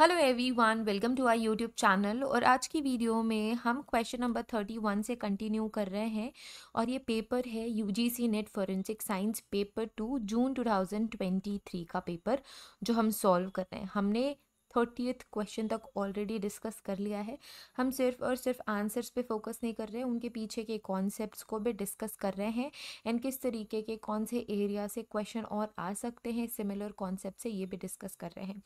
Hello everyone welcome to our YouTube channel और आज की वीडियो में हम क्वेश्चन नंबर थर्टी वन से कंटिन्यू कर रहे हैं और ये पेपर है UGC NET forensic science paper two June two thousand twenty three का पेपर जो हम सॉल्व कर रहे हैं हमने एथ क्वेश्चन तक ऑलरेडी डिस्कस कर लिया है हम सिर्फ और सिर्फ आंसर्स पे फोकस नहीं कर रहे हैं उनके पीछे के कॉन्सेप्ट्स को भी डिस्कस कर रहे हैं एंड किस तरीके के कौन से एरिया से क्वेश्चन और आ सकते हैं सिमिलर कॉन्सेप्ट से ये भी डिस्कस कर रहे हैं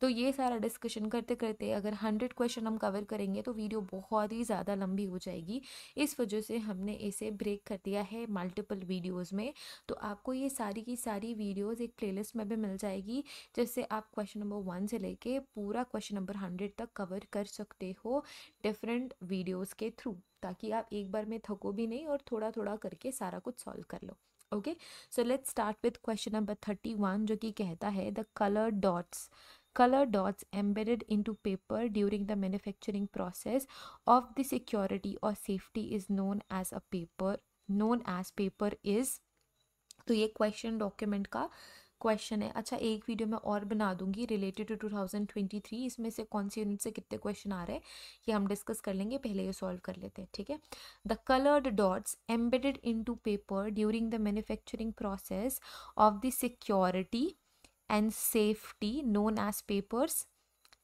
तो ये सारा डिस्कशन करते करते अगर हंड्रेड क्वेश्चन हम कवर करेंगे तो वीडियो बहुत ही ज़्यादा लंबी हो जाएगी इस वजह से हमने इसे ब्रेक कर दिया है मल्टीपल वीडियोज़ में तो आपको ये सारी की सारी वीडियोज़ एक प्लेलिस्ट में भी मिल जाएगी जिससे आप क्वेश्चन नंबर वन से लेके पूरा क्वेश्चन नंबर हंड्रेड तक कवर कर सकते हो डिफरेंट वीडियोस के थ्रू ताकि आप एक बार में थको भी नहीं और थोड़ा थोड़ा करके सारा कुछ सॉल्व कर लो okay so let's start with question number thirty one जो कि कहता है the colour dots colour dots embedded into paper during the manufacturing process of the security और safety is known as a paper known as paper is तो ये question document का question है अच्छा एक वीडियो मैं और बना दूंगी रिलेटेड टू 2023 इसमें से कौन सी यूनिट से कितने क्वेश्चन आ रहे हैं ये हम डिस्कस कर लेंगे पहले ये सॉल्व कर लेते हैं ठीक है the coloured dots embedded into paper during the manufacturing process of the security and safety known as papers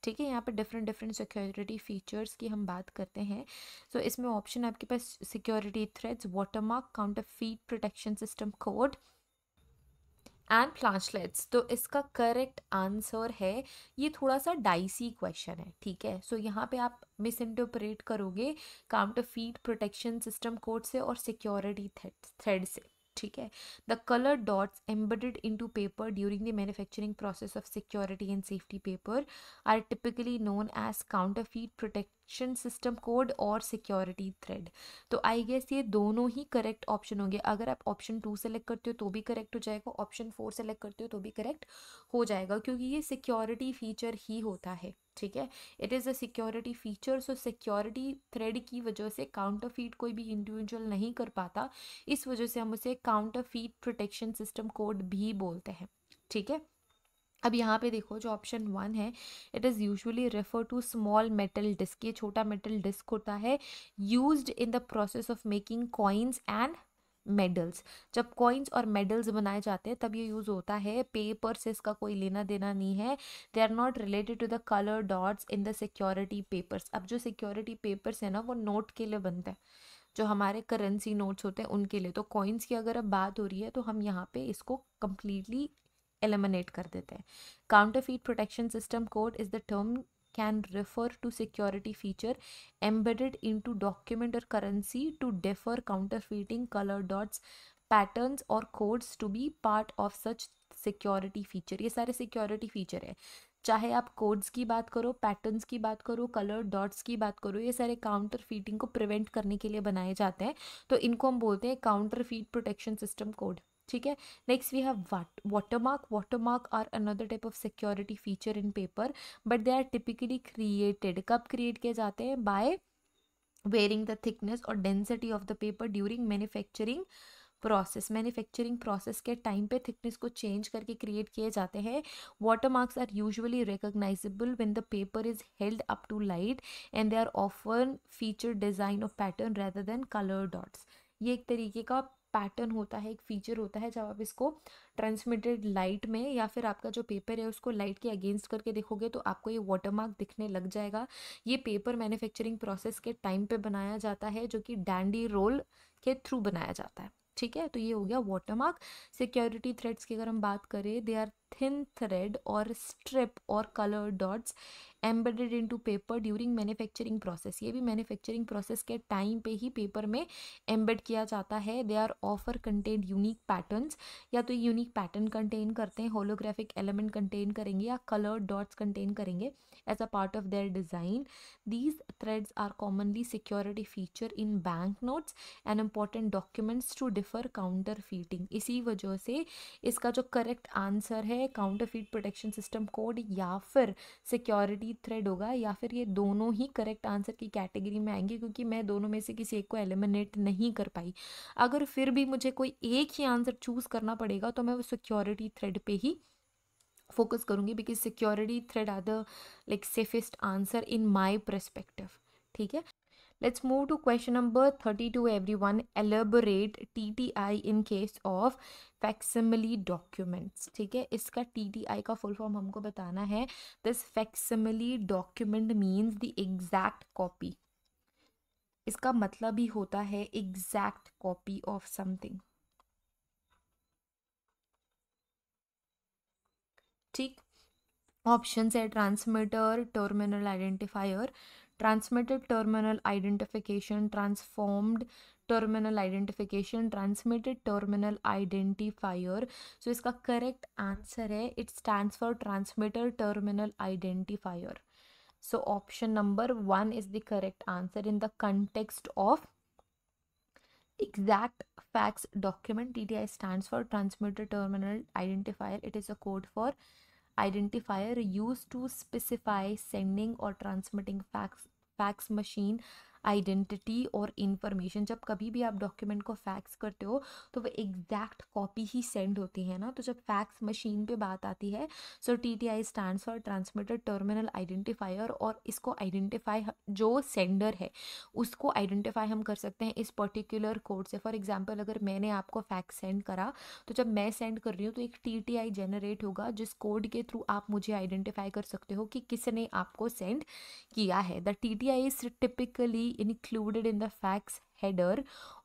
ठीक है यहाँ पर डिफरेंट डिफरेंट सिक्योरिटी फीचर्स की हम बात करते हैं सो so, इसमें ऑप्शन आपके पास security threads watermark counterfeit protection system code and planchets तो इसका करेक्ट आंसर है ये थोड़ा सा डाइसी क्वेश्चन है ठीक है सो so, यहाँ पे आप मिस इंटरप्रेट करोगे counterfeit protection system code से और सिक्योरिटी थ्रेड से ठीक है the colour dots embedded into paper during the manufacturing process of security and safety paper are typically known as counterfeit protect protection system code और security thread तो I guess ये दोनों ही correct option होंगे अगर आप option to select करते हो तो भी करेक्ट हो जाएगा ऑप्शन फोर सेलेक्ट करते हो तो भी करेक्ट हो जाएगा क्योंकि ये सिक्योरिटी फीचर ही होता है ठीक है it is a security feature so security thread की वजह से काउंटर फीट कोई भी इंडिविजुअल नहीं कर पाता इस वजह से हम उसे counterfeit protection system code भी बोलते हैं ठीक है अब यहाँ पे देखो जो ऑप्शन वन है it is usually refer to small metal disc ये छोटा मेटल डिस्क होता है used in the process of making coins and medals जब कॉइन्स और मेडल्स बनाए जाते हैं तब ये यूज़ होता है पेपर से इसका कोई लेना देना नहीं है they are not related to the colour dots in the security papers अब जो सिक्योरिटी पेपर्स है ना वो नोट के लिए बनते हैं जो हमारे करेंसी नोट्स होते हैं उनके लिए तो कॉइन्स की अगर अब बात हो रही है तो हम यहाँ पे इसको कम्प्लीटली एलिमिनेट कर देते हैं counterfeit protection system code is the term can refer to security feature embedded into document और currency to deter counterfeiting colour dots pattern और codes to be part of such security feature ये सारे security feature है चाहे आप codes की बात करो पैटर्न्स की बात करो कलर डॉट्स की बात करो ये सारे काउंटर फीटिंग को प्रिवेंट करने के लिए बनाए जाते हैं तो इनको हम बोलते हैं counterfeit protection system code ठीक है next we have what watermark watermark are another type of security feature in paper but they are typically created कब क्रिएट किए जाते हैं बाय वेयरिंग द थिकनेस और density of the paper during manufacturing process manufacturing process के time पे thickness को change करके create किए जाते हैं watermarks are usually recognisable when the paper is held up to light and they are often feature design of pattern rather than colour dots ये एक तरीके का पैटर्न होता है एक फीचर होता है जब आप इसको ट्रांसमिटेड लाइट में या फिर आपका जो पेपर है उसको लाइट के अगेंस्ट करके देखोगे तो आपको ये वाटरमार्क दिखने लग जाएगा ये पेपर मैन्युफैक्चरिंग प्रोसेस के टाइम पे बनाया जाता है जो कि डैंडी रोल के थ्रू बनाया जाता है ठीक है तो ये हो गया वाटरमार्क मार्क सिक्योरिटी थ्रेड्स की अगर हम बात करें दे आर थिन थ्रेड और स्ट्रिप और colour dots embedded into paper during manufacturing process ये भी मैन्युफैक्चरिंग प्रोसेस के टाइम पे ही पेपर में एम्बेड किया जाता है दे आर ऑफर कंटेन यूनिक पैटर्न्स या तो यूनिक पैटर्न कंटेन करते हैं होलोग्राफिक एलिमेंट कंटेन करेंगे या कलर डॉट्स कंटेन करेंगे as a part of their design. These threads are commonly security feature in banknotes and important documents to differ counterfeiting. इसी वजह से इसका जो करेक्ट आंसर है काउंटरफीट प्रोटेक्शन सिस्टम कोड या फिर सिक्योरिटी थ्रेड होगा या फिर ये दोनों ही करेक्ट आंसर की कैटेगरी में आएंगे क्योंकि मैं दोनों में से किसी एक को एलिमिनेट नहीं कर पाई अगर फिर भी मुझे कोई एक ही आंसर चूज़ करना पड़ेगा तो मैं वो सिक्योरिटी थ्रेड पे ही फोकस करूँगी because security threat are the like safest answer in my perspective ठीक है let's move to question number thirty two every one elaborate T T I in case of facsimile documents ठीक है इसका T T आई का full form हमको बताना है this facsimile document means the exact copy इसका मतलब ही होता है एग्जैक्ट कॉपी ऑफ समथिंग ठीक ऑप्शंस है transmitter terminal identifier transmitted terminal identification transformed terminal identification transmitted terminal identifier so इसका correct answer है it stands for transmitter terminal identifier so option number one is the correct answer in the context of exact facts document TTI stands for transmitter terminal identifier it is a code for identifier used to specify sending or transmitting fax fax machine identity और information जब कभी भी आप document को fax करते हो तो वो एग्जैक्ट कॉपी ही सेंड होती है ना तो जब फैक्स मशीन पे बात आती है so T T I stand for transmitted terminal identifier और इसको आइडेंटिफाई जो सेंडर है उसको आइडेंटिफाई हम कर सकते हैं इस पर्टिकुलर कोड से फॉर एग्जाम्पल अगर मैंने आपको फैक्स सेंड करा तो जब मैं सेंड कर रही हूँ तो एक टी टी आई जनरेट होगा जिस कोड के थ्रू आप मुझे आइडेंटिफाई कर सकते हो कि किसने आपको सेंड किया है the T T I is typically be included in the facts header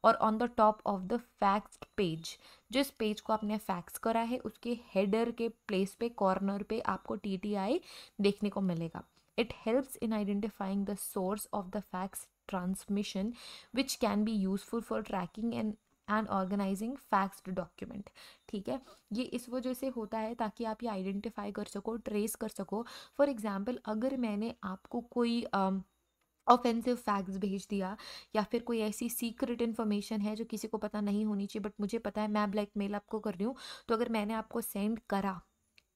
और on the top of the facts page जिस पेज को आपने फैक्स करा है उसके हेडर के प्लेस पे कॉर्नर पे आपको टी टी आई देखने को मिलेगा it helps in identifying the source of the fax transmission which can be useful for tracking and and organising faxed document ठीक है ये इस वजह से होता है ताकि आप ये आइडेंटिफाई कर सको ट्रेस कर सको फॉर एग्ज़ाम्पल अगर मैंने आपको कोई uh, ऑफेंसिव फैक्ट्स भेज दिया या फिर कोई ऐसी सीक्रेट इन्फॉर्मेशन है जो किसी को पता नहीं होनी चाहिए बट मुझे पता है मैं ब्लैक मेल आपको कर रही हूँ तो अगर मैंने आपको सेंड करा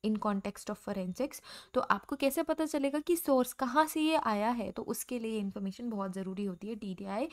इन कॉन्टेक्स्ट ऑफ फॉरेंसिक्स तो आपको कैसे पता चलेगा कि सोर्स कहाँ से ये आया है तो उसके लिए इन्फॉर्मेशन बहुत ज़रूरी होती है D D I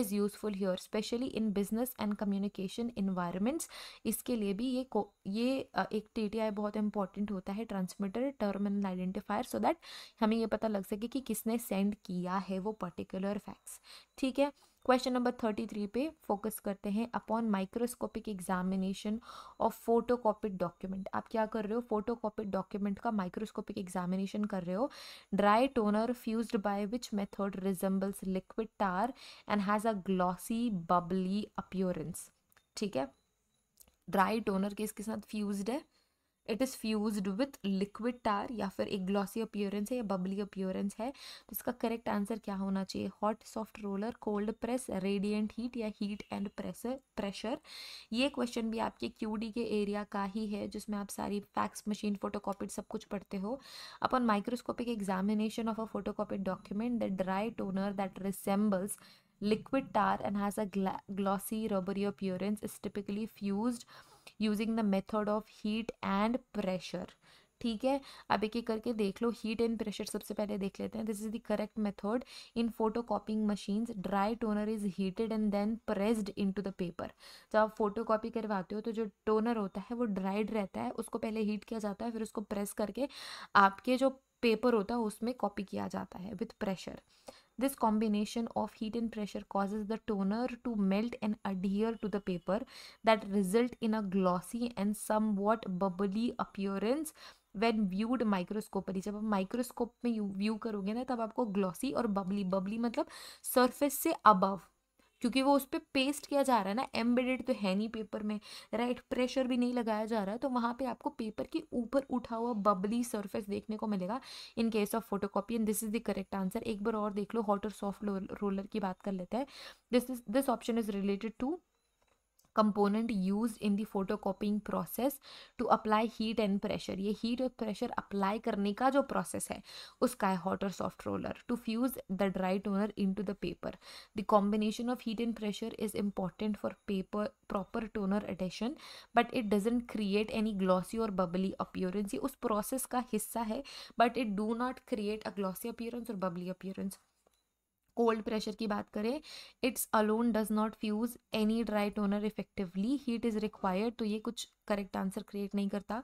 is useful here specially in business and communication environments इसके लिए भी ये को ये एक टी टी आई बहुत इंपॉर्टेंट होता है transmitter terminal identifier so that हमें ये पता लग सके कि किसने सेंड किया है वो पर्टिकुलर फैक्ट्स ठीक है क्वेश्चन नंबर थर्टी थ्री पे फोकस करते हैं upon microscopic examination of photocopied document आप क्या कर रहे हो फोटोकॉपिड डॉक्यूमेंट का माइक्रोस्कोपिक एग्जामिनेशन कर रहे हो dry toner fuse by which method resembles liquid tar and has a glossy bubbly appearance ठीक है ड्राई टोनर किसके साथ फ्यूज्ड है it is fused with liquid tar या फिर एक ग्लॉसी अपियरेंस है या बबली अपियरेंस है तो इसका करेक्ट आंसर क्या होना चाहिए hot soft roller cold press radiant heat या हीट एंड प्रेसर प्रेशर ये क्वेश्चन भी आपके क्यू डी के एरिया का ही है जिसमें आप सारी फैक्स मशीन फोटोकॉपी सब कुछ पढ़ते हो upon microscopic examination of a photocopied document the dry toner that resembles liquid tar and has a glossy rubbery appearance is typically fused using the method of heat and pressure ठीक है अब एक एक करके देख लो हीट एंड प्रेशर सबसे पहले देख लेते हैं this is the correct method in photo copying machines dry toner is heated and then pressed into the paper जब आप फोटो कॉपी करवाते हो तो जो टोनर होता है वो ड्राइड रहता है उसको पहले हीट किया जाता है फिर उसको प्रेस करके आपके जो पेपर होता है उसमें कॉपी किया जाता है with pressure This combination of heat and pressure causes the toner to melt and adhere to the paper that result in a glossy and somewhat bubbly appearance when viewed microscopically जब आप microscope में view करोगे ना तब आपको glossy और बबली बबली मतलब surface से अबव क्योंकि वो उस पर पेस्ट किया जा रहा है ना एम्बेडेड तो है नहीं पेपर में राइट प्रेशर भी नहीं लगाया जा रहा है तो वहाँ पे आपको पेपर के ऊपर उठा हुआ बबली सरफेस देखने को मिलेगा in case of photo copy and this is the correct answer एक बार और देख लो हॉट और सॉफ्ट रोलर की बात कर लेते हैं this is this option is related to component use in the photo photocopying process to apply heat and pressure ये हीट और प्रेशर अप्लाई करने का जो प्रोसेस है उसका है हॉट और soft roller to fuse the dry toner in to the paper the combination of heat and pressure is important for paper proper toner addition but it doesn't create any glossy और bubbly appearance ये उस process का हिस्सा है but it do not create a glossy appearance और bubbly appearance cold pressure की बात करें it's alone does not fuse any dry toner effectively heat is required तो ये कुछ करेक्ट आंसर क्रिएट नहीं करता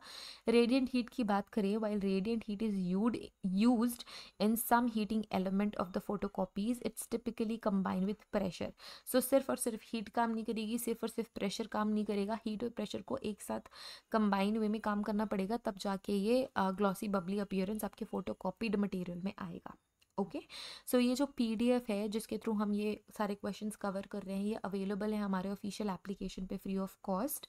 रेडियंट हीट की बात करें while radiant heat is used use in some heating element of the photo copies it's typically combine with pressure so सिर्फ और सिर्फ हीट काम नहीं करेगी सिर्फ और सिर्फ प्रेशर काम नहीं करेगा हीट और प्रेशर को एक साथ कंबाइन वे में काम करना पड़ेगा तब जाके ये ग्लॉसी बबली अपियरेंस आपके फोटो कॉपीड मटेरियल में आएगा ओके okay? सो so, ये जो पी है जिसके थ्रू हम ये सारे क्वेश्चंस कवर कर रहे हैं ये अवेलेबल है हमारे ऑफिशियल एप्लीकेशन पे फ्री ऑफ कॉस्ट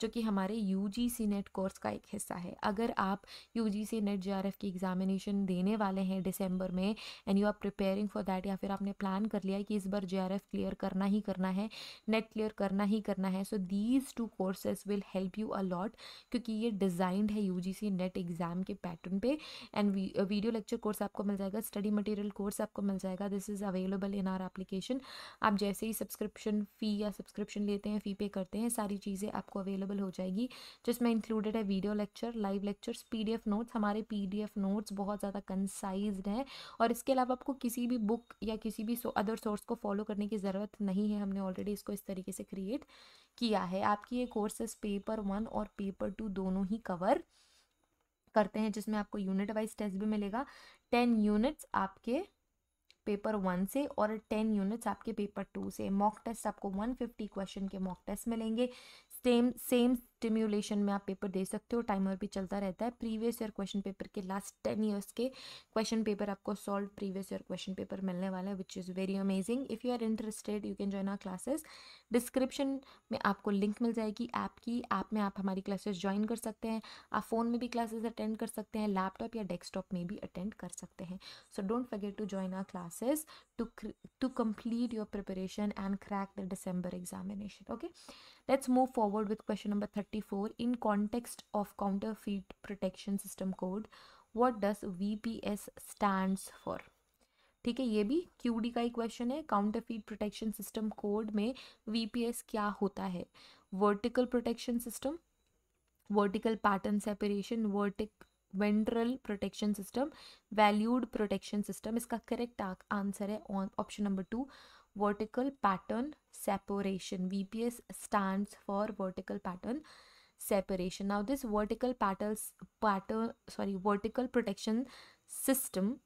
जो कि हमारे U G C NET course का एक हिस्सा है अगर आप U G C NET J R F की एग्जामिनेशन देने वाले हैं दिसंबर में and you are preparing for that या फिर आपने प्लान कर लिया है कि इस बार जे आर एफ क्लियर करना ही करना है नेट क्लियर करना ही करना है so these two courses will help you a lot क्योंकि ये डिज़ाइंड है U G C NET exam के पैटर्न पे एंड वीडियो लेक्चर कोर्स आपको मिल जाएगा स्टडी मटेरियल ट्यूटोरियल कोर्स आपको मिल जाएगा this is available in our application आप जैसे ही सब्सक्रिप्शन फ़ी या सब्सक्रिप्शन लेते हैं फ़ी पे करते हैं सारी चीज़ें आपको अवेलेबल हो जाएगी जिसमें इंक्लूडेड है video lecture live lectures P notes हमारे पी नोट्स बहुत ज़्यादा कंसाइज हैं और इसके अलावा आपको किसी भी बुक या किसी भी अदर सोर्स को फॉलो करने की ज़रूरत नहीं है हमने ऑलरेडी इसको इस तरीके से क्रिएट किया है आपकी ये कोर्सेस पेपर वन और पेपर टू दोनों ही कवर करते हैं जिसमें आपको यूनिट वाइज टेस्ट भी मिलेगा टेन यूनिट्स आपके पेपर वन से और टेन यूनिट्स आपके पेपर टू से मॉक टेस्ट आपको वन फिफ्टी क्वेश्चन के मॉक टेस्ट मिलेंगे सेम सेम स्टिम्यूलेशन में आप पेपर दे सकते हो टाइमर भी चलता रहता है प्रीवियस ईयर क्वेश्चन पेपर के लास्ट टेन ईयर्स के क्वेश्चन पेपर आपको solve previous year question paper मिलने वाला है which is very amazing if you are interested you can join our classes description में आपको लिंक मिल जाएगी ऐप की ऐप में आप हमारी क्लासेस ज्वाइन कर सकते हैं आप फ़ोन में भी क्लासेस अटेंड कर सकते हैं लैपटॉप या डेस्कटॉप में भी अटेंड कर सकते हैं so don't forget to join our classes to to complete your preparation and crack the December examination okay let's move forward with question number thirty 54 in context of counterfeit protection system code what does VPS stands for ठीक है ये भी Q D का ही question है counterfeit protection system code में VPS क्या होता है vertical protection system vertical pattern separation vertical ventral protection system valued protection system इसका करेक्ट आंसर है option number two vertical pattern separation. VPS stands for vertical pattern separation. Now this vertical patterns pattern sorry vertical protection system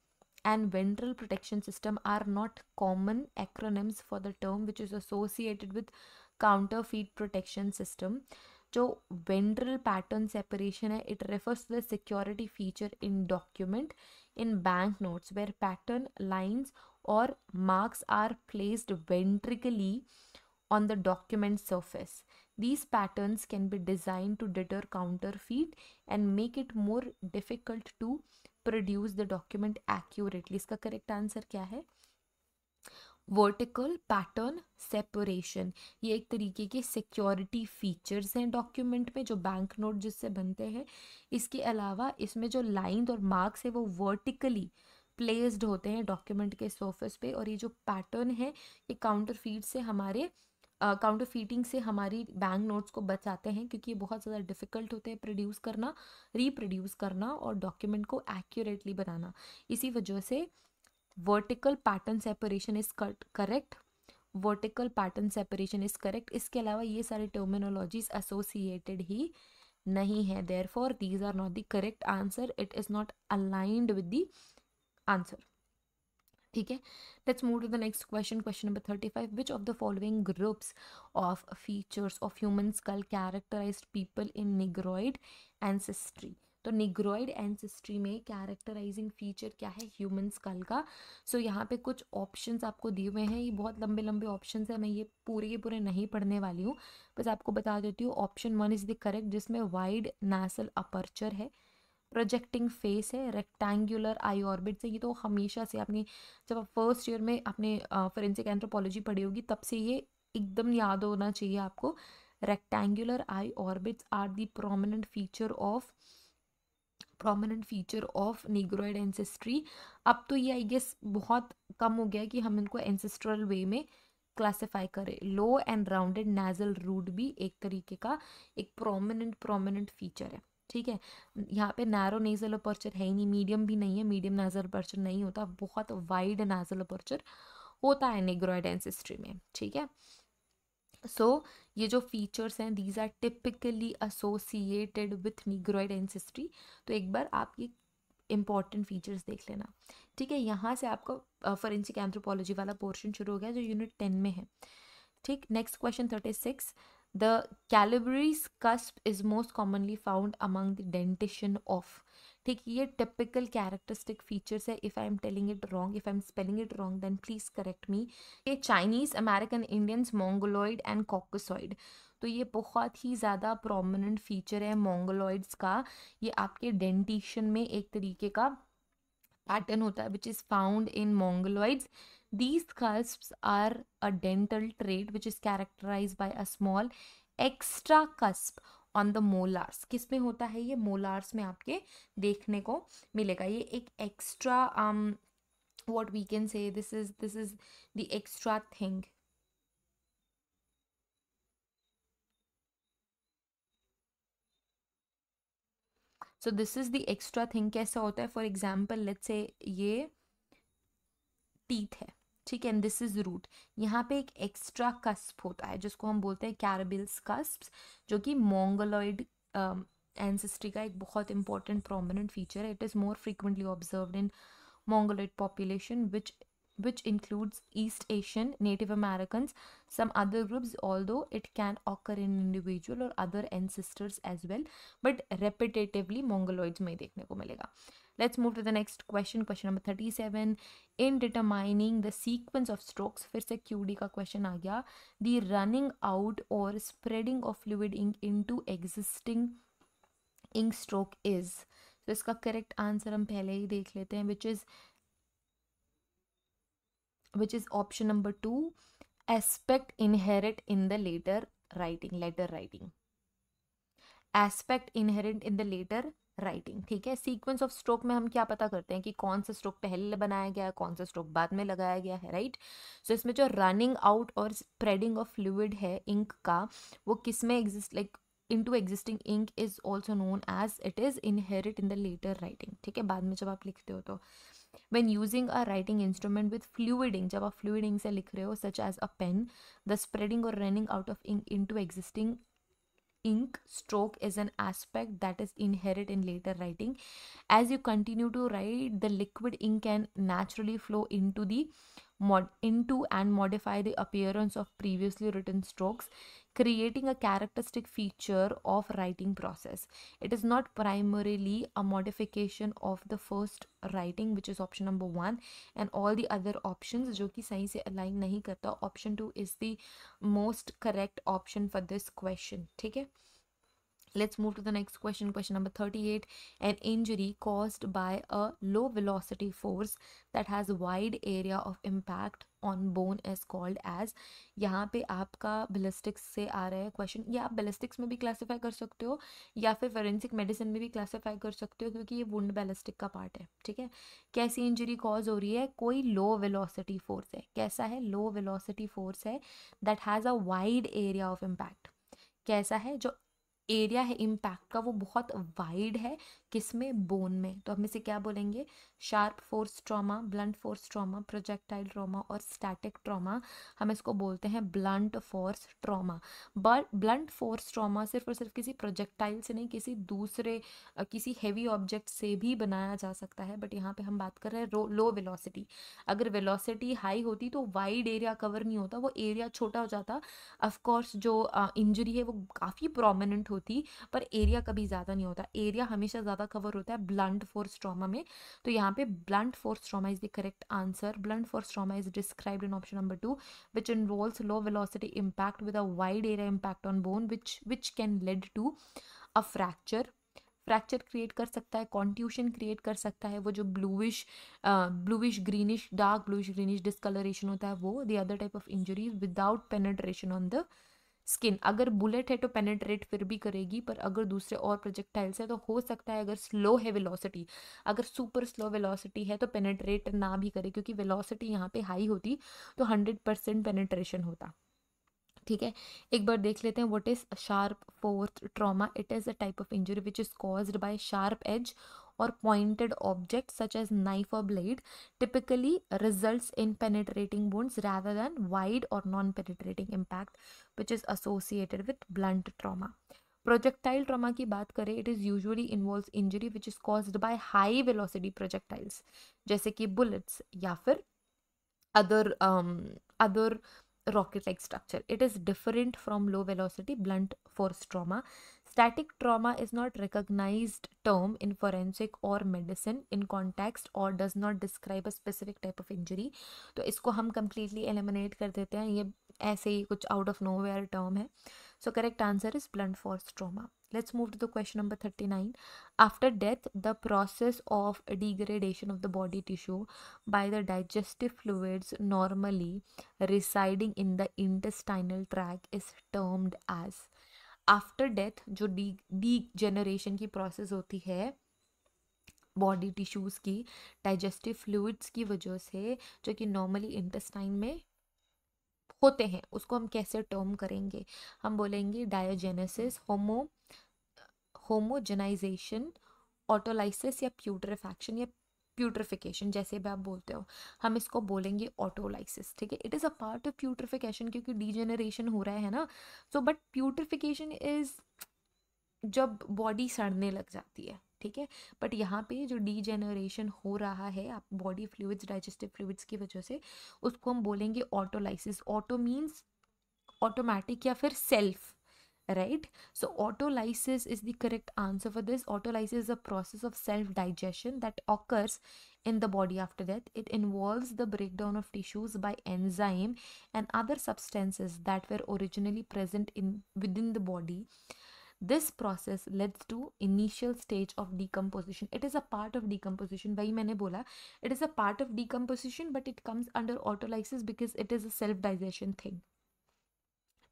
and ventral protection system are not common acronyms for the term which is associated with counterfeit protection system. So, ventral pattern separation it refers to the security feature in document, in bank notes where pattern lines. और marks are placed vertically on the document surface these pattern can be design to deter counterfeit and make it more difficult to produce the document accurately इसका correct answer क्या है vertical pattern सेपोरेशन ये एक तरीके के security features हैं document में जो बैंक नोट जिससे बनते हैं इसके अलावा इसमें जो लाइन और मार्क्स है वो वर्टिकली प्लेस्ड होते हैं डॉक्यूमेंट के सोफिस पे और ये जो पैटर्न है ये काउंटर फीड से हमारे काउंटर फीटिंग से हमारी बैंक नोट्स को बचाते हैं क्योंकि ये बहुत ज़्यादा डिफ़िकल्ट होते हैं प्रोड्यूस करना रिप्रोड्यूस करना और डॉक्यूमेंट को एक्यूरेटली बनाना इसी वजह से vertical pattern separation is correct vertical pattern separation is correct इसके अलावा ये सारे टर्मिनोलॉजीज एसोसिएटेड ही नहीं है therefore these are not the correct answer it is not aligned with the answer ठीक है let's move to the next question question number thirty five which of the following groups of features of human skull characterise people in negroid ancestry तो negroid ancestry में characterising feature क्या है human school का सो so, यहाँ पे कुछ options आपको दिए हुए हैं ये बहुत लंबे लंबे ऑप्शंस हैं मैं ये पूरे के पूरे नहीं पढ़ने वाली हूँ बस आपको बता देती हूँ option one is the correct जिसमें वाइड नेसल अपर्चर है प्रोजेक्टिंग फेस है रेक्टेंगुलर आई ऑर्बिट है ये तो हमेशा से आपने जब आप फर्स्ट ईयर में आपने फोरेंसिक एंथ्रोपोलॉजी पढ़ी होगी तब से ये एकदम याद होना चाहिए आपको rectangular eye orbits are the prominent feature of prominent feature of negroid ancestry अब तो ये आई गेस बहुत कम हो गया कि हम इनको एंसेस्ट्रल वे में क्लासिफाई करें low and rounded nasal root भी एक तरीके का एक प्रोमिनेंट प्रोमिनेंट फीचर है ठीक है यहाँ पे नैरो नेजल अपर्चर है ही नहीं मीडियम भी नहीं है मीडियम नेजल अपर्चर नहीं होता बहुत वाइड नेजल अपर्चर होता है निग्रोइड में ठीक है सो so, ये जो फीचर्स हैं these are typically associated with negroid ancestry तो एक बार आप ये इंपॉर्टेंट फीचर्स देख लेना ठीक है यहाँ से आपको फॉरेंसिक एंथ्रोपोलॉजी वाला पोर्शन शुरू हो गया जो यूनिट टेन में है ठीक next question thirty six The Calabrese cusp is most commonly found among the dentition of ठीक ये टिपिकल कैरेक्टरिस्टिक फीचर्स है if I am telling it wrong if I am spelling it wrong then please correct me ये Chinese American Indians mongoloid and caucasoid तो ये बहुत ही ज़्यादा prominent feature है मोंगोलॉइड्स का ये आपके डेंटिशन में एक तरीके का पैटर्न होता है which is found in mongoloids These cusps are a dental trait which is characterized by a small extra cusp on the molars किस में होता है ये मोलार्स में आपके देखने को मिलेगा ये एक extra what we can say this is this is the extra thing so this is the extra thing कैसा होता है फॉर एग्जाम्पल लेट से ये टीथ है ठीक है एंड दिस इज रूट यहाँ पे एक एक्स्ट्रा कस्प होता है जिसको हम बोलते हैं कैरबिल्स कस्प जो कि मोंगलॉइड एंसेस्ट्री um, का एक बहुत इंपॉर्टेंट प्रोमिनेंट फीचर है it is more frequently observe in mongoloid population which which includes East Asian, Native Americans, some other groups, although it can occur in individual or other ancestors as well. But repetitively, mongoloids may. देखने को मिलेगा. Let's move to the next question. Question number 37. In determining the sequence of strokes, फिर से QD का question आ गया. The running out or spreading of fluid ink into existing ink stroke is. So, its correct answer. हम पहले ही देख लेते हैं which which is option number 2 aspect inherent in the later writing letter writing aspect inherent in the letter writing ठीक है sequence of stroke में हम क्या पता करते हैं कि कौन सा स्ट्रोक पहले बनाया गया है कौन सा स्ट्रोक बाद में लगाया गया है राइट सो so, इसमें जो रनिंग आउट और स्प्रेडिंग ऑफ फ्लूड है इंक का वो किस में exist like in to existing ink is also known as it is inherit in the letter writing ठीक है बाद में जब आप लिखते हो तो when using a writing instrument with fluid ink जब आप fluid ink से लिख रहे हो such as a pen the spreading or running out of ink into existing ink stroke is an aspect that is inherent in later writing as you continue to write the liquid ink can naturally flow into the mod into and modify the appearance of previously written strokes creating a characteristic feature of writing process it is not primarily a modification of the first writing which is option number 1 and all the other options which is सही से align नहीं option 2 is the most correct option for this question Okay. Let's move to the next question. Question number 38. An injury caused by a low velocity force that has wide area of impact on bone is called as यहाँ पे आपका बेलिस्टिक्स से आ रहा है question या आप बेलिस्टिक्स में भी क्लासीफाई कर सकते हो या फिर फोरेंसिक मेडिसिन में भी क्लासीफाई कर सकते हो क्योंकि ये वुंड बेलिस्टिक का पार्ट है ठीक है कैसी इंजरी कॉज हो रही है कोई लो वेलोसिटी फोर्स है कैसा है लो विलोसिटी फोर्स है that has a wide area of impact कैसा है जो एरिया है इम्पैक्ट का वो बहुत वाइड है किस में बोन में तो हम इसे क्या बोलेंगे sharp force trauma blunt force trauma projectile trauma और स्टैटिक ट्रॉमा हम इसको बोलते हैं blunt force trauma but blunt force trauma सिर्फ और सिर्फ किसी प्रोजेक्टाइल से नहीं किसी दूसरे किसी हैवी ऑब्जेक्ट से भी बनाया जा सकता है बट यहाँ पे हम बात कर रहे हैं लो वेलोसिटी अगर वेलोसिटी हाई होती तो वाइड एरिया कवर नहीं होता वो एरिया छोटा हो जाता ऑफकोर्स जो इंजरी है वो काफ़ी प्रोमिनेंट होती पर एरिया कभी ज़्यादा नहीं होता एरिया हमेशा ज़्यादा ज़्यादा कवर होता है ब्लंट फोर्स ट्रॉमा में तो यहाँ पे blunt force trauma is the correct answer blunt force trauma is describe in option number two which involve low velocity impact with a wide area impact on bone which which can lead to a fracture fracture create कर सकता है contusion create कर सकता है वो जो bluish bluish greenish dark bluish greenish discolouration होता है वो the other type of injuries without penetration on the skin अगर बुलेट है तो पेनेट्रेट फिर भी करेगी पर अगर दूसरे और प्रोजेक्टाइल्स है तो हो सकता है अगर स्लो है वेलोसिटी अगर सुपर स्लो वेलोसिटी है तो पेनेट्रेट ना भी करे क्योंकि वेलोसिटी यहाँ पे हाई होती तो हंड्रेड परसेंट पेनेट्रेशन होता ठीक है एक बार देख लेते हैं what is sharp force trauma it is a type of injury which is caused by sharp edge or pointed object such as knife or blade typically results in penetrating wounds rather than wide or non-penetrating impact which is associated with blunt trauma. Projectile trauma की बात करें it is usually involves injury which is caused by high velocity projectiles, जैसे कि bullets या फिर other other um, rocket like structure. It is different from low velocity blunt force trauma Static trauma is not recognized term in forensic or medicine in context or does not describe a specific type of injury. तो इसको हम completely eliminate कर देते हैं ये ऐसे ही कुछ out of nowhere term है. So correct answer is blunt force trauma. Let's move to the question number 39. After death, the process of degradation of the body tissue by the digestive fluids normally residing in the intestinal tract is termed as after death जो de degeneration की process होती है body tissues की digestive fluids की वजह से जो कि नॉर्मली इंटेस्टाइन में होते हैं उसको हम कैसे टर्म करेंगे हम बोलेंगे डायोजेनेसिस होमो होमोजेनाइजेशन ऑटोलाइसिस या प्यूटरफैक्शन या प्यूट्रिफिकेशन जैसे भी आप बोलते हो हम इसको बोलेंगे ऑटोलाइसिस ठीक है it is a part of putrefaction क्योंकि डीजेनरेशन हो रहा है ना सो बट प्यूट्रिफिकेशन इज़ जब बॉडी सड़ने लग जाती है ठीक है बट यहाँ पे जो डीजेनरेशन हो रहा है आप बॉडी फ्लूड्स डाइजेस्टिव फ्लूड्स की वजह से उसको हम बोलेंगे ऑटोलाइसिस ऑटो मीन्स ऑटोमेटिक या फिर self right so autolysis is the correct answer for this autolysis is a process of self digestion that occurs in the body after death it involves the breakdown of tissues by enzyme and other substances that were originally present in within the body this process leads to initial stage of decomposition it is a part of decomposition wahi maine bola it is a part of decomposition but it comes under autolysis because it is a self digestion thing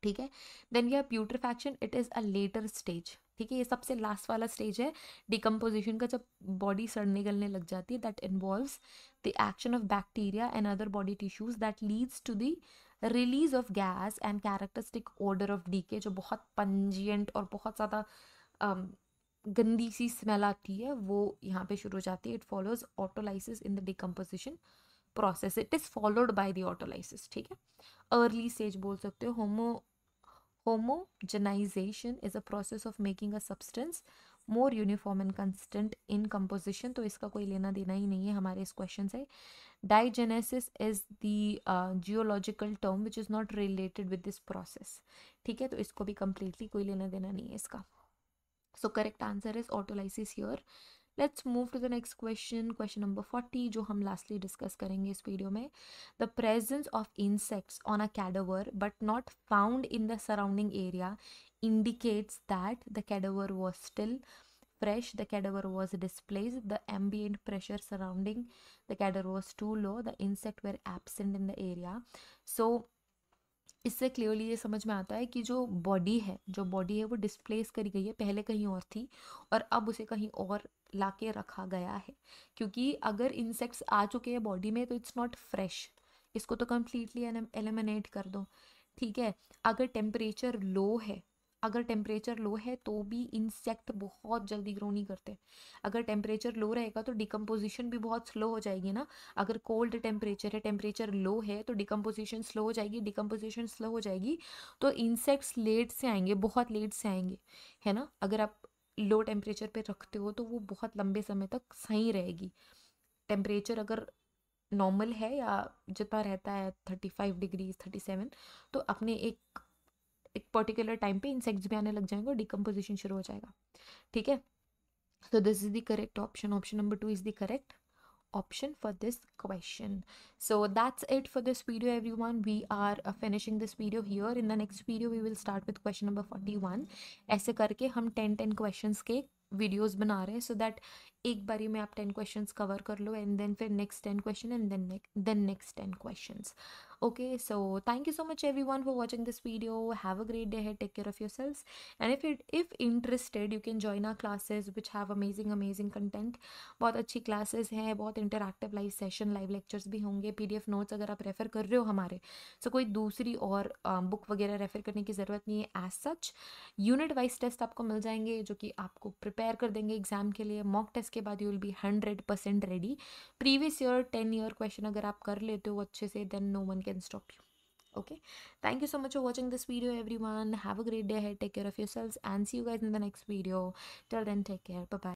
ठीक है then यह putrefaction it is a later stage ठीक है ये सबसे last वाला stage है decomposition का जब बॉडी सड़ने गलने लग जाती है that involve the action of bacteria and other body tissues that leads to the release of gas and characteristic odour of decay जो बहुत पंजियंट और बहुत ज़्यादा um, गंदी सी स्मेल आती है वो यहाँ पे शुरू हो जाती है it follows autolysis in the decomposition process it is followed by the autolysis ठीक है अर्ली स्टेज बोल सकते हो homo homogenisation is a process of making a substance more uniform and constant in composition तो इसका कोई लेना देना ही नहीं है हमारे इस क्वेश्चन से diagenesis is the geological term which is not related with this process ठीक है तो इसको भी कंप्लीटली कोई लेना देना नहीं है इसका so correct answer is autolysis your let's move to the next question question number forty जो हम लास्टली डिस्कस करेंगे इस वीडियो में the presence of insects on a cadaver but not found in the surrounding area indicates that the cadaver was still fresh the cadaver was displaced the ambient pressure surrounding the cadaver was too low the insect were absent in the area so इससे clearly ये समझ में आता है कि जो body है जो बॉडी है वो डिस्प्लेस करी गई है पहले कहीं और थी और अब उसे कहीं और ला के रखा गया है क्योंकि अगर इंसेक्ट्स आ चुके हैं बॉडी में तो इट्स नॉट फ्रेश इसको तो कम्प्लीटली एलिमिनेट कर दो ठीक है अगर टेम्परेचर लो है अगर टेम्परेचर लो है तो भी इंसेक्ट बहुत जल्दी ग्रो नहीं करते अगर टेम्परेचर लो रहेगा तो डिकम्पोजिशन भी बहुत स्लो हो जाएगी ना अगर कोल्ड टेम्परेचर है टेम्परेचर लो है तो डिकम्पोजिशन स्लो हो जाएगी डिकम्पोजिशन स्लो हो जाएगी तो इंसेक्ट्स लेट से आएंगे बहुत लेट से आएंगे है ना अगर आप लो टेम्परेचर पर रखते हो तो वो बहुत लंबे समय तक सही रहेगी टेम्परेचर अगर नॉर्मल है या जितना रहता है thirty five degree thirty seven तो अपने एक एक पर्टिकुलर टाइम पे इंसेक्ट्स भी आने लग जाएंगे और डिकम्पोजिशन शुरू हो जाएगा ठीक है so this is the correct option option number two is the correct option for this question so that's it for this video everyone we are uh, finishing this video here in the next video we will start with question number 41 aise karke hum 10 10 questions ke videos bana rahe so that ek that mein aap 10 questions cover kar lo and then fir next 10 question and then next then next 10 questions questions okay so thank you so much everyone for watching this video have a great day ahead take care of yourselves and if it if interested you can join our classes which have amazing amazing content bahut achhi classes hain bahut interactive live session live lectures bhi honge pdf notes agar aap refer kar rahe ho hamare so koi dusri aur और book wagera refer karne ki zarurat nahi hai as such unit wise test aapko mil jayenge jo ki aapko prepare kar denge exam ke liye mock test ke baad you will be 100% ready previous year 10 year question agar aap kar lete ho acche se then no one can stop you okay thank you so much for watching this video everyone have a great day ahead take care of yourselves and see you guys in the next video till then take care bye bye